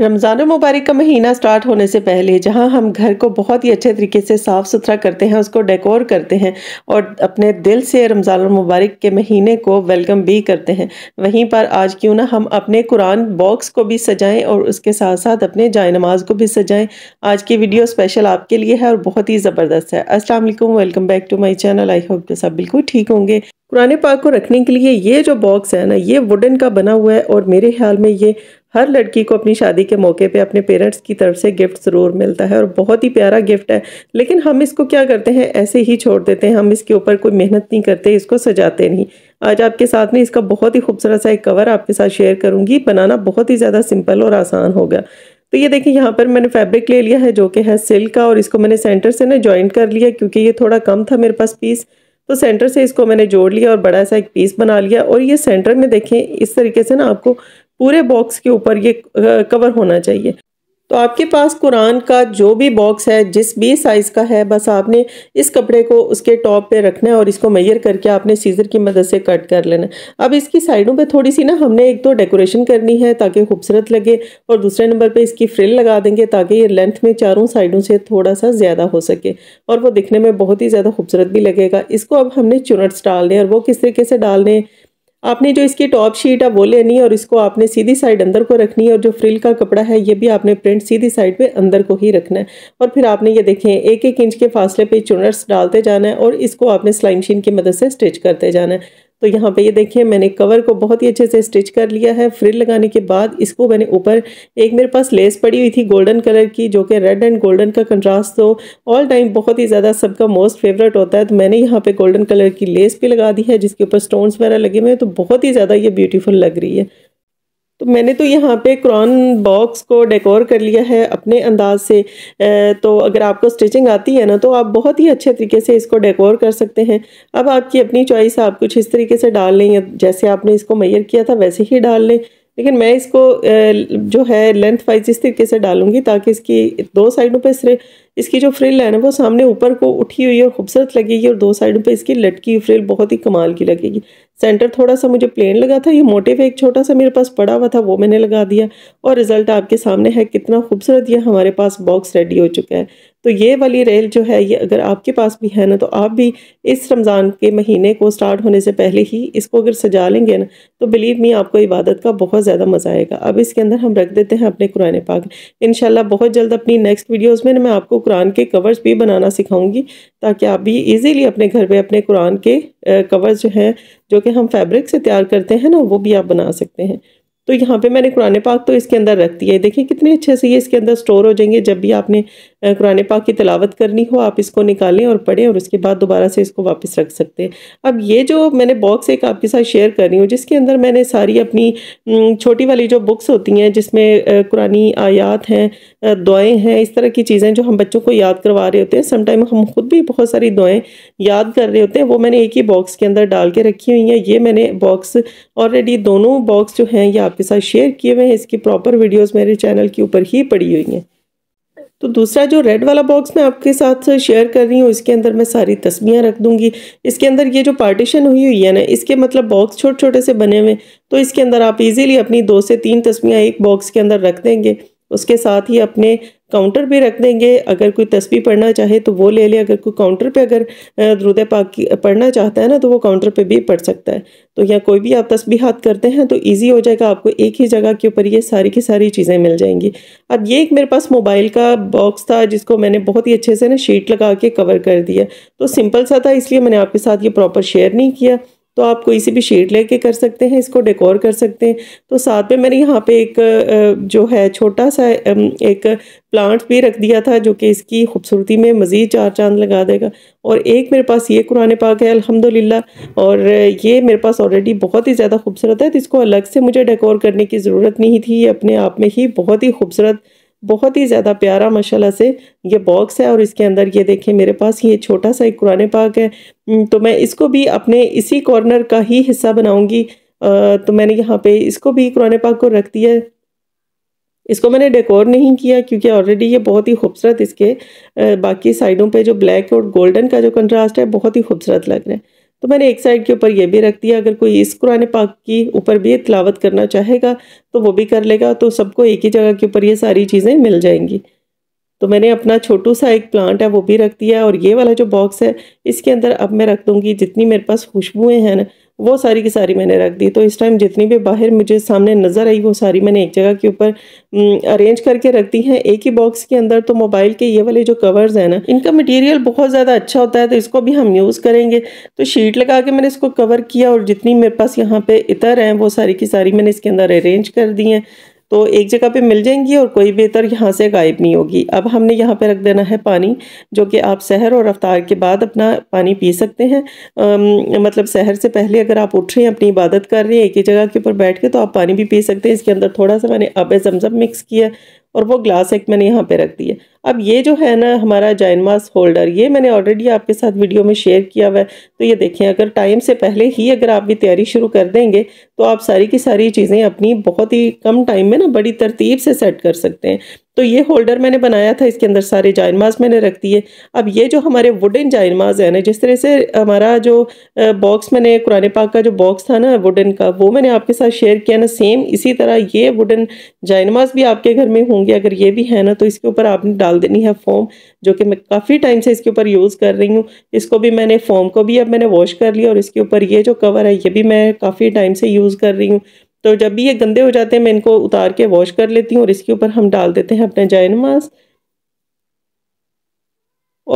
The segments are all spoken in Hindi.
रमज़ान मुबारक का महीना स्टार्ट होने से पहले जहां हम घर को बहुत ही अच्छे तरीके से साफ़ सुथरा करते हैं उसको डेकोर करते हैं और अपने दिल से रमज़ान मुबारक के महीने को वेलकम भी करते हैं वहीं पर आज क्यों ना हम अपने कुरान बॉक्स को भी सजाएं और उसके साथ साथ अपने जाय नमाज को भी सजाएं आज की वीडियो स्पेशल आपके लिए है और बहुत ही ज़बरदस्त है असलम welcome back to my channel I hope जैसा बिल्कुल ठीक होंगे कुरान पाक को रखने के लिए ये जो बॉक्स है ना ये वुडन का बना हुआ है और मेरे ख्याल में ये हर लड़की को अपनी शादी के मौके पे अपने पेरेंट्स की तरफ से गिफ्ट ज़रूर मिलता है और बहुत ही प्यारा गिफ्ट है लेकिन हम इसको क्या करते हैं ऐसे ही छोड़ देते हैं हम इसके ऊपर कोई मेहनत नहीं करते इसको सजाते नहीं आज आपके साथ में इसका बहुत ही खूबसूरत सा एक कवर आपके साथ शेयर करूँगी बनाना बहुत ही ज़्यादा सिंपल और आसान होगा तो ये देखिए यहाँ पर मैंने फैब्रिक ले लिया है जो कि है सिल्क का और इसको मैंने सेंटर से ना ज्वाइंट कर लिया क्योंकि ये थोड़ा कम था मेरे पास पीस तो सेंटर से इसको मैंने जोड़ लिया और बड़ा सा एक पीस बना लिया और ये सेंटर में देखें इस तरीके से ना आपको पूरे बॉक्स के ऊपर ये कवर होना चाहिए तो आपके पास कुरान का जो भी बॉक्स है जिस भी साइज़ का है बस आपने इस कपड़े को उसके टॉप पे रखना है और इसको मैयर करके आपने सीज़र की मदद से कट कर लेना अब इसकी साइडों पे थोड़ी सी ना हमने एक तो डेकोरेशन करनी है ताकि खूबसूरत लगे और दूसरे नंबर पे इसकी फ्रिल लगा देंगे ताकि ये लेंथ में चारों साइडों से थोड़ा सा ज़्यादा हो सके और वो दिखने में बहुत ही ज़्यादा खूबसूरत भी लगेगा इसको अब हमने चुनट्स डालने और वो किस तरीके से डालने आपने जो इसकी टॉप शीट है वो लेनी है और इसको आपने सीधी साइड अंदर को रखनी है और जो फ्रिल का कपड़ा है ये भी आपने प्रिंट सीधी साइड पे अंदर को ही रखना है और फिर आपने ये देखें एक एक इंच के फासले पे चुनर्स डालते जाना है और इसको आपने सिलाई मशीन की मदद से स्टिच करते जाना है तो यहाँ पे ये देखिए मैंने कवर को बहुत ही अच्छे से स्टिच कर लिया है फ्रिल लगाने के बाद इसको मैंने ऊपर एक मेरे पास लेस पड़ी हुई थी गोल्डन कलर की जो कि रेड एंड गोल्डन का कंट्रास्ट तो ऑल टाइम बहुत ही ज़्यादा सबका मोस्ट फेवरेट होता है तो मैंने यहाँ पे गोल्डन कलर की लेस भी लगा दी है जिसके ऊपर स्टोन्स वगैरह लगे हुए हैं तो बहुत ही ज़्यादा ये ब्यूटीफुल लग रही है तो मैंने तो यहाँ पे क्रॉन बॉक्स को डेकोर कर लिया है अपने अंदाज से तो अगर आपको स्टिचिंग आती है ना तो आप बहुत ही अच्छे तरीके से इसको डेकोर कर सकते हैं अब आपकी अपनी चॉइस आप कुछ इस तरीके से डाल लें या जैसे आपने इसको मैयर किया था वैसे ही डाल लें लेकिन मैं इसको जो है लेंथ वाइज इस तरीके से डालूंगी ताकि इसकी दो साइडों पे सिर्फ इसकी जो फ्रिल है ना वो सामने ऊपर को उठी हुई और खूबसूरत लगेगी और दो साइडों पे इसकी लटकी हुई फ्रिल बहुत ही कमाल की लगेगी सेंटर थोड़ा सा मुझे प्लेन लगा था ये मोटे पे एक छोटा सा मेरे पास पड़ा हुआ था वो मैंने लगा दिया और रिज़ल्ट आपके सामने है कितना खूबसूरत यह हमारे पास बॉक्स रेडी हो चुका है तो ये वाली रेल जो है ये अगर आपके पास भी है ना तो आप भी इस रमज़ान के महीने को स्टार्ट होने से पहले ही इसको अगर सजा लेंगे ना तो बिलीव मी आपको इबादत का बहुत ज़्यादा मज़ा आएगा अब इसके अंदर हम रख देते हैं अपने कुरान पाक इन बहुत जल्द अपनी नेक्स्ट वीडियोज़ में मैं आपको कुरान के कवर्स भी बनाना सिखाऊँगी ताकि आप भी ईजीली अपने घर पर अपने कुरान के कवर्स जो हैं जो कि हम फैब्रिक से तैयार करते हैं ना वो भी आप बना सकते हैं तो यहाँ पे मैंने कुरान पाक तो इसके अंदर रख दिया है देखिए कितने अच्छे से ये इसके अंदर स्टोर हो जाएंगे जब भी आपने कुरान पाक की तलावत करनी हो आप इसको निकालें और पढ़ें और उसके बाद दोबारा से इसको वापस रख सकते हैं अब ये जो मैंने बॉक्स एक आपके साथ शेयर कर रही हूँ जिसके अंदर मैंने सारी अपनी छोटी वाली जो बुक्स होती हैं जिसमें कुरानी आयात हैं दुआएं हैं इस तरह की चीज़ें जो हम बच्चों को याद करवा रहे होते हैं समटाइम हम खुद भी बहुत सारी दुआएँ याद कर रहे होते हैं वो मैंने एक ही बॉक्स के अंदर डाल के रखी हुई हैं ये मैंने बॉक्स ऑलरेडी दोनों बॉक्स जो हैं ये आपके साथ शेयर किए हुए हैं इसकी प्रॉपर वीडियोज़ मेरे चैनल के ऊपर ही पड़ी हुई हैं तो दूसरा जो रेड वाला बॉक्स मैं आपके साथ शेयर कर रही हूँ इसके अंदर मैं सारी तस्वीरें रख दूँगी इसके अंदर ये जो पार्टीशन हुई हुई है ना इसके मतलब बॉक्स छोटे छोटे से बने हुए तो इसके अंदर आप इजीली अपनी दो से तीन तस्वीरें एक बॉक्स के अंदर रख देंगे उसके साथ ही अपने काउंटर पे रख देंगे अगर कोई तस्वीर पढ़ना चाहे तो वो ले ले अगर कोई काउंटर पे अगर दरुद पाक पढ़ना चाहता है ना तो वो काउंटर पे भी पढ़ सकता है तो या कोई भी आप हाथ करते हैं तो इजी हो जाएगा आपको एक ही जगह के ऊपर ये सारी की सारी चीज़ें मिल जाएंगी अब ये एक मेरे पास मोबाइल का बॉक्स था जिसको मैंने बहुत ही अच्छे से ना शीट लगा के कवर कर दिया तो सिंपल सा था इसलिए मैंने आपके साथ ये प्रॉपर शेयर नहीं किया तो आप कोई सी भी शेड लेके कर सकते हैं इसको डेकोर कर सकते हैं तो साथ में मैंने यहाँ पे एक जो है छोटा सा एक प्लांट भी रख दिया था जो कि इसकी खूबसूरती में मज़ीद चार चांद लगा देगा और एक मेरे पास ये कुरान पाक है अल्हम्दुलिल्लाह और ये मेरे पास ऑलरेडी बहुत ही ज़्यादा खूबसूरत है तो इसको अलग से मुझे डेकोर करने की ज़रूरत नहीं थी ये अपने आप में ही बहुत ही खूबसूरत बहुत ही ज़्यादा प्यारा माशाल्लाह से ये बॉक्स है और इसके अंदर ये देखें मेरे पास ये छोटा सा एक कुरान पाक है हम्म, तो मैं इसको भी अपने इसी कॉर्नर का ही हिस्सा बनाऊंगी तो मैंने यहाँ पे इसको भी कुरान पाक को रख दिया इसको मैंने डेकोर नहीं किया क्योंकि ऑलरेडी ये बहुत ही खूबसूरत इसके बाकी साइडों पे जो ब्लैक और गोल्डन का जो कंट्रास्ट है बहुत ही खूबसूरत लग रहा है तो मैंने एक साइड के ऊपर ये भी रख दिया अगर कोई इस कुरान पाक की ऊपर भी तलावत करना चाहेगा तो वो भी कर लेगा तो सबको एक ही जगह के ऊपर ये सारी चीज़ें मिल जाएंगी तो मैंने अपना छोटू सा एक प्लांट है वो भी रख दिया और ये वाला जो बॉक्स है इसके अंदर अब मैं रख दूँगी जितनी मेरे पास खुशबुएँ हैं ना वो सारी की सारी मैंने रख दी तो इस टाइम जितनी भी बाहर मुझे सामने नज़र आई वो सारी मैंने एक जगह के ऊपर अरेंज करके रख दी हैं एक ही बॉक्स के अंदर तो मोबाइल के ये वाले जो कवर्स हैं ना इनका मटेरियल बहुत ज़्यादा अच्छा होता है तो इसको भी हम यूज़ करेंगे तो शीट लगा के मैंने इसको कवर किया और जितनी मेरे पास यहाँ पर इतर हैं वो सारी की सारी मैंने इसके अंदर अरेंज कर दी हैं तो एक जगह पे मिल जाएंगी और कोई बेहतर यहाँ से गायब नहीं होगी अब हमने यहाँ पे रख देना है पानी जो कि आप सहर और रफ्तार के बाद अपना पानी पी सकते हैं आ, मतलब सहर से पहले अगर आप उठ रहे हैं अपनी इबादत कर रहे हैं एक ही जगह के ऊपर बैठ के तो आप पानी भी पी सकते हैं इसके अंदर थोड़ा सा मैंने अब जमजम मिक्स किया और वो ग्लास एक मैंने यहाँ पे रख दिया अब ये जो है ना हमारा जाइनमास होल्डर ये मैंने ऑलरेडी आपके साथ वीडियो में शेयर किया हुआ है तो ये देखें अगर टाइम से पहले ही अगर आप भी तैयारी शुरू कर देंगे तो आप सारी की सारी चीज़ें अपनी बहुत ही कम टाइम में ना बड़ी तरतीब से सेट कर सकते हैं तो ये होल्डर मैंने बनाया था इसके अंदर सारे जायनमाज मैंने रख दिए अब ये जो हमारे वुडन जायनमाज है ना जिस तरह से हमारा जो बॉक्स मैंने कुरान पाक का जो बॉक्स था ना वुडन का वो मैंने आपके साथ शेयर किया ना सेम इसी तरह ये वुडन जायनमाज भी आपके घर में होंगे अगर ये भी है ना तो इसके ऊपर आपने डाल देनी है फॉर्म जो कि मैं काफ़ी टाइम से इसके ऊपर यूज़ कर रही हूँ इसको भी मैंने फोम को भी अब मैंने वॉश कर लिया और इसके ऊपर ये जो कवर है ये भी मैं काफ़ी टाइम से यूज़ कर रही हूँ तो जब भी ये गंदे हो जाते हैं मैं इनको उतार के वॉश कर लेती हूँ और इसके ऊपर हम डाल देते हैं अपना जैन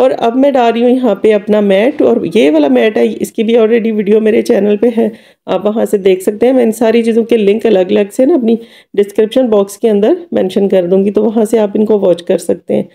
और अब मैं डाल रही हूँ यहाँ पे अपना मैट और ये वाला मैट है इसकी भी ऑलरेडी वीडियो मेरे चैनल पे है आप वहाँ से देख सकते हैं मैं इन सारी चीज़ों के लिंक अलग अलग से ना अपनी डिस्क्रिप्शन बॉक्स के अंदर मेंशन कर दूँगी तो वहाँ से आप इनको वॉच कर सकते हैं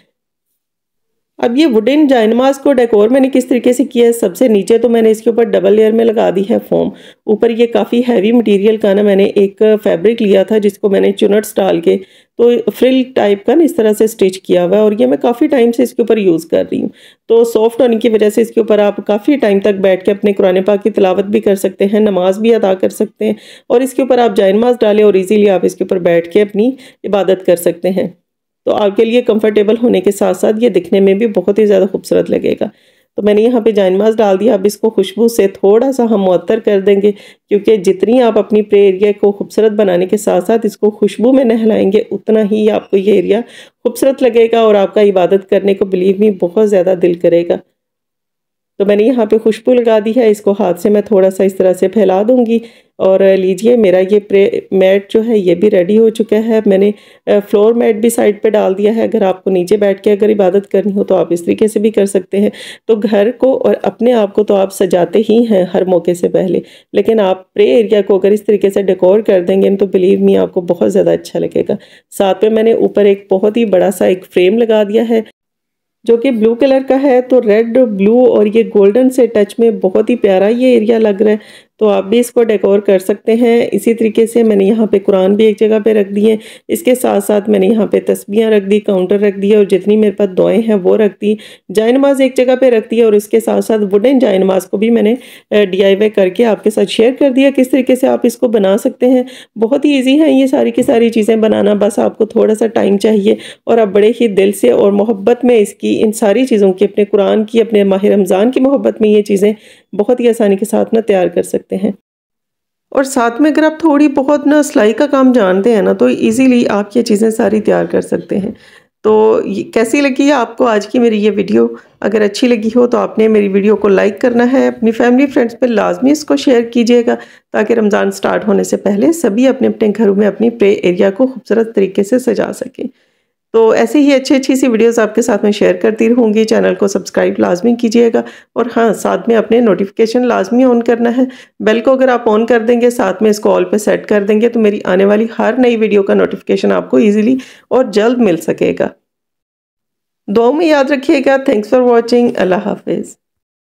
अब ये वुडन जाइनमास को डेकोर मैंने किस तरीके से किया है सबसे नीचे तो मैंने इसके ऊपर डबल लेयर में लगा दी है फोम ऊपर ये काफ़ी हैवी मटेरियल का ना मैंने एक फैब्रिक लिया था जिसको मैंने चुनट्स डाल के तो फ्रिल टाइप का ना इस तरह से स्टिच किया हुआ है और ये मैं काफ़ी टाइम से इसके ऊपर यूज़ कर रही हूँ तो सॉफ्ट होने की वजह से इसके ऊपर आप काफ़ी टाइम तक बैठ के अपने कुरने पाक की तलावत भी कर सकते हैं नमाज भी अदा कर सकते हैं और इसके ऊपर आप जाइनमास डालें और ईज़िली आप इसके ऊपर बैठ के अपनी इबादत कर सकते हैं तो आपके लिए कंफर्टेबल होने के साथ साथ ये दिखने में भी बहुत ही ज़्यादा खूबसूरत लगेगा तो मैंने यहाँ पे मास डाल दिया अब इसको खुशबू से थोड़ा सा हम मअतर कर देंगे क्योंकि जितनी आप अपनी प्रे एरिया को खूबसूरत बनाने के साथ साथ इसको खुशबू में नहलाएंगे उतना ही आपको ये एरिया खूबसूरत लगेगा और आपका इबादत करने को बिलीव भी बहुत ज़्यादा दिल करेगा तो मैंने यहाँ पे खुशबू लगा दी है इसको हाथ से मैं थोड़ा सा इस तरह से फैला दूँगी और लीजिए मेरा ये प्रे मैट जो है ये भी रेडी हो चुका है मैंने फ्लोर मैट भी साइड पे डाल दिया है अगर आपको नीचे बैठ के अगर इबादत करनी हो तो आप इस तरीके से भी कर सकते हैं तो घर को और अपने आप को तो आप सजाते ही हैं हर मौके से पहले लेकिन आप प्रे एरिया को अगर इस तरीके से डेकोर कर देंगे तो बिलीव मी आपको बहुत ज़्यादा अच्छा लगेगा साथ में मैंने ऊपर एक बहुत ही बड़ा सा एक फ्रेम लगा दिया है जो कि ब्लू कलर का है तो रेड ब्लू और ये गोल्डन से टच में बहुत ही प्यारा ये एरिया लग रहा है तो आप भी इसको डेकोर कर सकते हैं इसी तरीके से मैंने यहाँ पे कुरान भी एक जगह पे रख दिए इसके साथ साथ मैंने यहाँ पे तस्बियाँ रख दी काउंटर रख दिया और जितनी मेरे पास दुआएं हैं वो रख दी जाए नमाज एक जगह पे रख दी और इसके साथ साथ वुडन जाए नमाज को भी मैंने डी आई करके आपके साथ शेयर कर दिया किस तरीके से आप इसको बना सकते हैं बहुत ही ईजी है ये सारी की सारी चीज़ें बनाना बस आपको थोड़ा सा टाइम चाहिए और आप बड़े ही दिल से और मोहब्बत में इसकी इन सारी चीज़ों की अपने कुरान की अपने माह रमज़ान की मोहब्बत में ये चीज़ें बहुत ही आसानी के साथ ना तैयार कर सकते हैं और साथ में अगर आप थोड़ी बहुत ना सिलाई का काम जानते हैं ना तो ईजीली आप ये चीज़ें सारी तैयार कर सकते हैं तो कैसी लगी है आपको आज की मेरी ये वीडियो अगर अच्छी लगी हो तो आपने मेरी वीडियो को लाइक करना है अपनी फैमिली फ्रेंड्स पर लाजमी इसको शेयर कीजिएगा ताकि रमज़ान स्टार्ट होने से पहले सभी अपने अपने घरों में अपनी प्रे एरिया को खूबसूरत तरीके से सजा सकें तो ऐसे ही अच्छी अच्छी सी वीडियोस आपके साथ में शेयर करती रहूँगी चैनल को सब्सक्राइब लाजमी कीजिएगा और हाँ साथ में अपने नोटिफिकेशन लाजमी ऑन करना है बेल को अगर आप ऑन कर देंगे साथ में इसको ऑल पे सेट कर देंगे तो मेरी आने वाली हर नई वीडियो का नोटिफिकेशन आपको ईजिली और जल्द मिल सकेगा दो में याद रखिएगा थैंक्स फॉर वॉचिंग अल्लाह हाफिज़